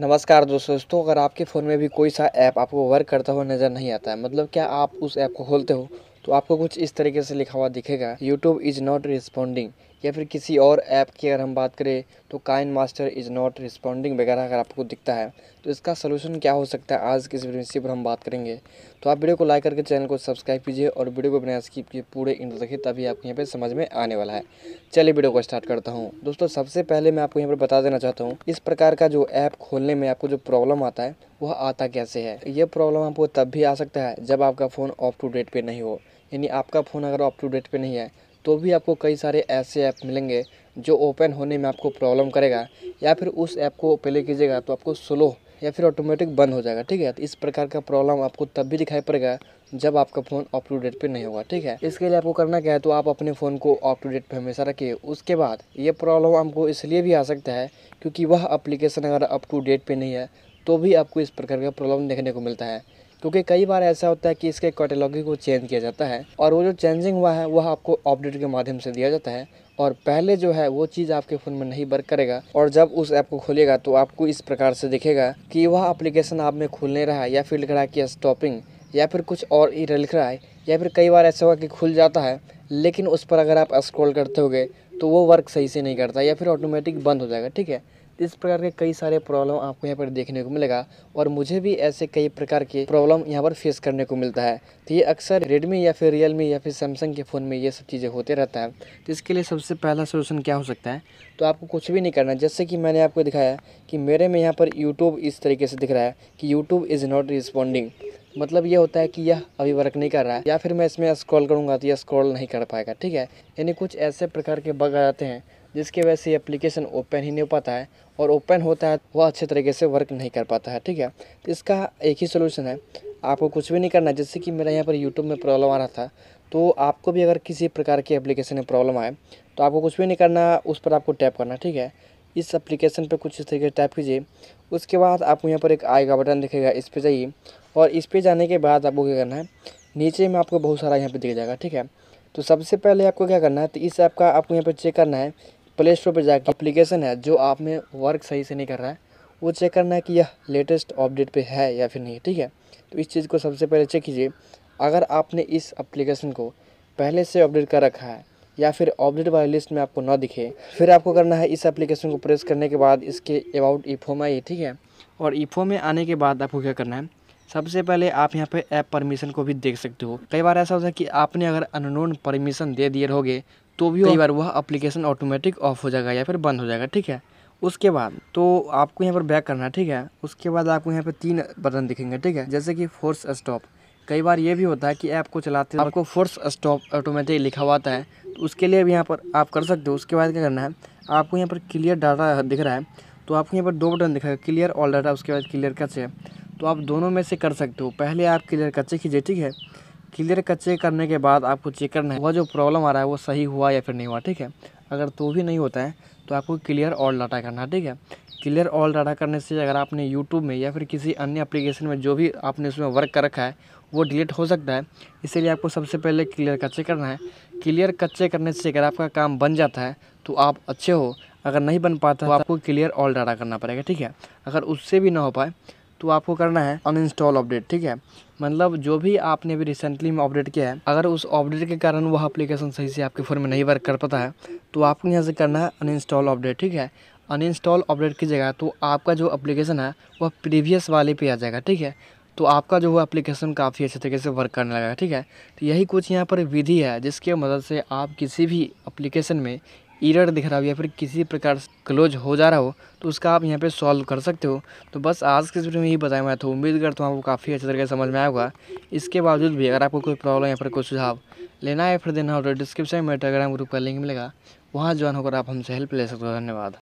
नमस्कार दोस्तों दोस्तों अगर आपके फ़ोन में भी कोई सा ऐप आपको वर्क करता हुआ नज़र नहीं आता है मतलब क्या आप उस ऐप को खोलते हो तो आपको कुछ इस तरीके से लिखा हुआ दिखेगा यूट्यूब इज़ नॉट रिस्पॉन्डिंग या फिर किसी और ऐप की अगर हम बात करें तो KineMaster is not responding वगैरह अगर आपको दिखता है तो इसका सोल्यूशन क्या हो सकता है आज के इस वीडियो पर हम बात करेंगे तो आप वीडियो को लाइक करके चैनल को सब्सक्राइब कीजिए और वीडियो को बिना स्किप किए पूरे इंट देखिए तभी आपको यहाँ पर समझ में आने वाला है चलिए वीडियो को स्टार्ट करता हूँ दोस्तों सबसे पहले मैं आपको यहाँ पर बता देना चाहता हूँ इस प्रकार का जो ऐप खोलने में आपको जो प्रॉब्लम आता है वह आता कैसे है ये प्रॉब्लम आपको तब भी आ सकता है जब आपका फ़ोन ऑफ टू डेट पर नहीं हो यानी आपका फ़ोन अगर ऑफ़ टू डेट पर नहीं है तो भी आपको कई सारे ऐसे ऐप मिलेंगे जो ओपन होने में आपको प्रॉब्लम करेगा या फिर उस ऐप को पहले कीजिएगा तो आपको स्लो या फिर ऑटोमेटिक बंद हो जाएगा ठीक है तो इस प्रकार का प्रॉब्लम आपको तब भी दिखाई पड़ेगा जब आपका फ़ोन अप टू डेट पर नहीं होगा ठीक है इसके लिए आपको करना क्या है तो आप अपने फ़ोन को अप टू डेट पर हमेशा रखिए उसके बाद ये प्रॉब्लम आपको इसलिए भी आ सकता है क्योंकि वह अप्लीकेशन अगर अप टू डेट पर नहीं है तो भी आपको इस प्रकार का प्रॉब्लम देखने को मिलता है क्योंकि कई बार ऐसा होता है कि इसके कैटेलॉगी को चेंज किया जाता है और वो जो चेंजिंग हुआ है वह आपको अपडेट के माध्यम से दिया जाता है और पहले जो है वो चीज़ आपके फ़ोन में नहीं वर्क करेगा और जब उस ऐप को खोलेगा तो आपको इस प्रकार से दिखेगा कि वह एप्लीकेशन आप में खुल नहीं रहा है या फिर लिख रहा है कि स्टॉपिंग या फिर कुछ और ही लिख रहा है या फिर कई बार ऐसा होगा कि खुल जाता है लेकिन उस पर अगर आप स्क्रॉल करते होगे तो वो वर्क सही से नहीं करता या फिर ऑटोमेटिक बंद हो जाएगा ठीक है इस प्रकार के कई सारे प्रॉब्लम आपको यहाँ पर देखने को मिलेगा और मुझे भी ऐसे कई प्रकार के प्रॉब्लम यहाँ पर फेस करने को मिलता है तो ये अक्सर रेडमी या फिर रियलमी या फिर सैमसंग के फ़ोन में ये सब चीज़ें होते रहता है तो इसके लिए सबसे पहला सोल्यूशन क्या हो सकता है तो आपको कुछ भी नहीं करना जैसे कि मैंने आपको दिखाया कि मेरे में यहाँ पर यूट्यूब इस तरीके से दिख रहा है कि यूट्यूब इज़ नॉट रिस्पॉन्डिंग मतलब ये होता है कि यह अभी वर्क नहीं कर रहा है या फिर मैं इसमें स्क्रॉल करूँगा तो यह स्क्रॉल नहीं कर पाएगा ठीक है यानी कुछ ऐसे प्रकार के बग आ जाते हैं जिसकी वजह से एप्लीकेशन ओपन ही नहीं हो पाता है और ओपन होता है वह अच्छे तरीके से वर्क नहीं कर पाता है ठीक है तो इसका एक ही सोल्यूशन है आपको कुछ भी नहीं करना है जैसे कि मेरा यहाँ पर यूट्यूब में प्रॉब्लम आ रहा था तो आपको भी अगर किसी प्रकार की एप्लीकेशन में प्रॉब्लम आए तो आपको कुछ भी नहीं करना उस पर आपको टैप करना ठीक है इस एप्लीकेशन पर कुछ इस तरीके से टैप कीजिए उसके बाद आपको यहाँ पर एक आई का बटन दिखेगा इस पर जाइए और इस पर जाने के बाद आपको क्या करना है नीचे में आपको बहुत सारा यहाँ पर दिख जाएगा ठीक है तो सबसे पहले आपको क्या करना है तो इस ऐप का आपको यहाँ पर चेक करना है प्ले स्टोर पर जाकर अप्लीकेशन है जो आप में वर्क सही से नहीं कर रहा है वो चेक करना है कि यह लेटेस्ट अपडेट पे है या फिर नहीं ठीक है तो इस चीज़ को सबसे पहले चेक कीजिए अगर आपने इस अप्लीकेशन को पहले से अपडेट कर रखा है या फिर अपडेट वाली लिस्ट में आपको ना दिखे फिर आपको करना है इस एप्लीकेशन को प्रेस करने के बाद इसके अबाउट ईफो e में आइए ठीक है और ईफो e में आने के बाद आपको क्या करना है सबसे पहले आप यहाँ पे ऐप परमिशन को भी देख सकते हो कई बार ऐसा होता है कि आपने अगर अननोन परमिशन दे दिए रहोगे तो भी कई बार वह अप्लीकेशन ऑटोमेटिक ऑफ हो जाएगा या फिर बंद हो जाएगा ठीक है उसके बाद तो आपको यहाँ पर बैक करना है ठीक है उसके बाद आपको यहाँ पर तीन बटन दिखेंगे ठीक है जैसे कि फोर्स स्टॉप कई बार ये भी होता है कि ऐप को चलाते हैं आपको फोर्स स्टॉप ऑटोमेटिक लिखा हुआ है तो उसके लिए भी यहाँ पर आप कर सकते हो उसके बाद क्या करना है आपको यहाँ पर क्लियर डाटा दिख रहा है तो आपको यहाँ पर दो बटन दिखाएगा क्लियर ऑल डाटा उसके बाद क्लियर कच्चे तो आप दोनों में से कर सकते हो पहले आप क्लियर कच्चे खींचे ठीक है क्लियर का चेक करने के बाद आपको चेक करना है वह जो प्रॉब्लम आ रहा है वो सही हुआ या फिर नहीं हुआ ठीक है अगर तो भी नहीं होता है तो आपको क्लियर ऑल डाटा करना है ठीक है क्लियर ऑल डाटा करने से अगर आपने यूट्यूब में या फिर किसी अन्य एप्लीकेशन में जो भी आपने उसमें वर्क कर रखा है वो डिलीट हो सकता है इसीलिए आपको सबसे पहले क्लियर कच्चे करना है क्लियर कच्चे करने से अगर आपका काम बन जाता है तो आप अच्छे हो अगर नहीं बन पाता तो आपको क्लियर ऑल डाटा करना पड़ेगा ठीक है अगर उससे भी ना हो पाए तो आपको करना है अनइंस्टॉल अपडेट ठीक है मतलब जो भी आपने भी रिसेंटली में अपडेट किया है अगर उस अपडेट के कारण वह एप्लीकेशन सही से आपके फ़ोन में नहीं वर्क कर पाता है तो आपको यहाँ से करना है अनइंस्टॉल अपडेट ठीक है अनइंस्टॉल अपडेट की जगह तो आपका जो एप्लीकेशन है वह प्रीवियस वाले पे आ जाएगा ठीक है तो आपका जो है एप्लीकेशन काफ़ी अच्छे तरीके से वर्क करने लगेगा ठीक है तो यही कुछ यहाँ पर विधि है जिसके मदद से आप किसी भी एप्लीकेशन में इरर दिख रहा हो या फिर किसी प्रकार से क्लोज हो जा रहा हो तो उसका आप यहाँ पे सॉल्व कर सकते हो तो बस आज के वीडियो में यही बताया मैं तो उम्मीद करता हूँ आपको काफ़ी अच्छे तरीके से समझ में आएगा इसके बावजूद भी अगर आपको कोई प्रॉब्लम या फिर कोई सुझाव लेना है फिर देना हो तो डिस्क्रिप्शन में टेलीग्राम ग्रुप का लिंक मिलेगा वहाँ ज्वाइन होकर आप हमसे हेल्प ले सकते हो धन्यवाद